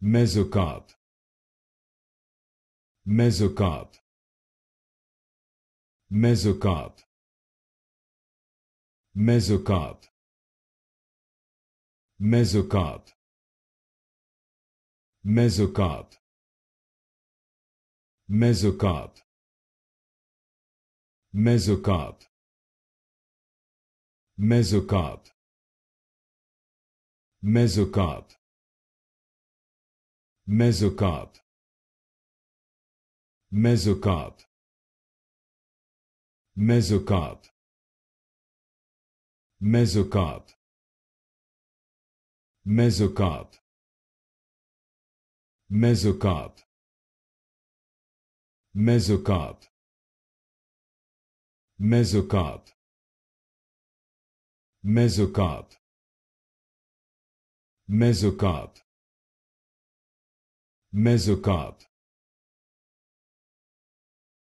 mesocarp mesocarp mesocarp mesocarp mesocarp mesocarp mesocarp mesocarp mesocarp mesocarp mesocarp mesocarp mesocarp mesocarp mesocarp mesocarp mesocarp mesocarp mesocarp mesocarp mezzo